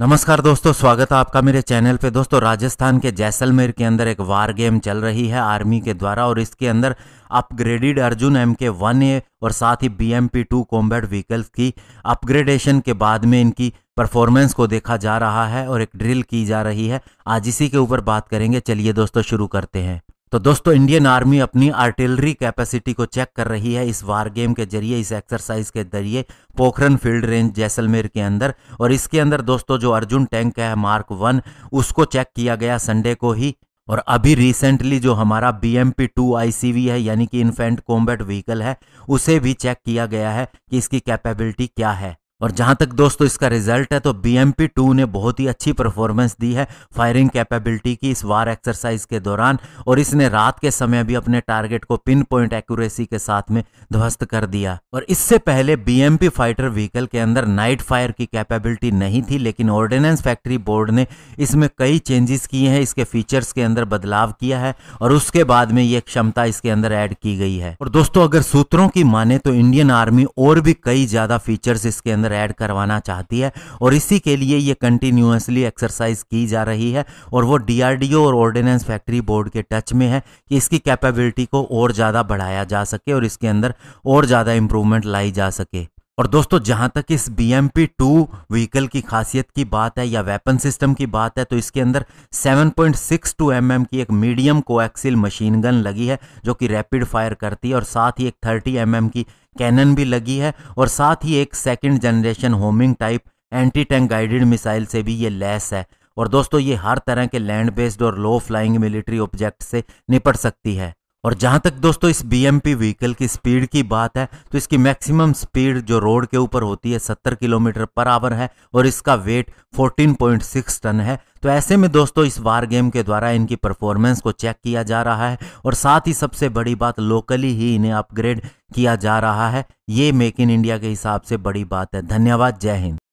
नमस्कार दोस्तों स्वागत है आपका मेरे चैनल पे दोस्तों राजस्थान के जैसलमेर के अंदर एक वार गेम चल रही है आर्मी के द्वारा और इसके अंदर upgraded Arjun M K one A और साथ ही B M P two combat vehicles की अपग्रेडेशन के बाद में इनकी परफॉर्मेंस को देखा जा रहा है और एक ड्रिल की जा रही है आज इसी के ऊपर बात करेंगे चलिए दोस्तों शुरू करते हैं तो दोस्तों इंडियन आर्मी अपनी आर्टिलरी कैपेसिटी को चेक कर रही है इस वार गेम के जरिए इस एक्सरसाइज के जरिए पोखरन फील्ड रेंज जैसलमेर के अंदर और इसके अंदर दोस्तों जो अर्जुन टैंक है मार्क वन उसको चेक किया गया संडे को ही और अभी रिसेंटली जो हमारा B M P two I C V है यानी कि इन्फेंट कॉम्बैट व्हीकल है उसे भी चेक किया गया है कि इसकी कैपेबिलिटी क्या है और जहां तक दोस्तों इसका रिजल्ट है तो बी एम पी टू ने बहुत ही अच्छी परफॉर्मेंस दी है फायरिंग कैपेबिलिटी की इस वार एक्सरसाइज के दौरान और इसने रात के समय भी अपने टारगेट को पिन पॉइंट एक्यूरेसी के साथ में ध्वस्त कर दिया और इससे पहले B M P fighter vehicle के अंदर नाइट फायर की कैपेबिलिटी नहीं थी लेकिन ऑर्डिनेंस फैक्ट्री बोर्ड ने इसमें कई चेंजेस किए हैं इसके फीचर्स के अंदर बदलाव किया है और उसके बाद में ये क्षमता इसके अंदर एड की गई है और दोस्तों अगर सूत्रों की माने तो इंडियन आर्मी और भी कई ज्यादा फीचर्स इसके अंदर अंदर ऐड करवाना चाहती है और इसी के लिए ये कंटिन्यूसली एक्सरसाइज की जा रही है और वो डीआरडीओ और ऑर्डिनेंस फैक्ट्री बोर्ड के टच में है कि इसकी कैपेबिलिटी को और ज़्यादा बढ़ाया जा सके और इसके अंदर और ज़्यादा इम्प्रूवमेंट लाई जा सके और दोस्तों जहाँ तक इस B M P two vehicle की खासियत की बात है या वेपन सिस्टम की बात है तो इसके अंदर 7.62 पॉइंट mm की एक मीडियम कोएक्सिल मशीन गन लगी है जो कि रैपिड फायर करती है और साथ ही एक 30 एम mm की कैनन भी लगी है और साथ ही एक second generation homing type anti tank guided missile से भी ये लैस है और दोस्तों ये हर तरह के लैंड बेस्ड और लो फ्लाइंग मिलिट्री ऑब्जेक्ट से निपट सकती है और जहाँ तक दोस्तों इस बी व्हीकल की स्पीड की बात है तो इसकी मैक्सिमम स्पीड जो रोड के ऊपर होती है 70 किलोमीटर पर आवर है और इसका वेट 14.6 टन है तो ऐसे में दोस्तों इस वार गेम के द्वारा इनकी परफॉर्मेंस को चेक किया जा रहा है और साथ ही सबसे बड़ी बात लोकली ही इन्हें अपग्रेड किया जा रहा है ये मेक इन इंडिया के हिसाब से बड़ी बात है धन्यवाद जय हिंद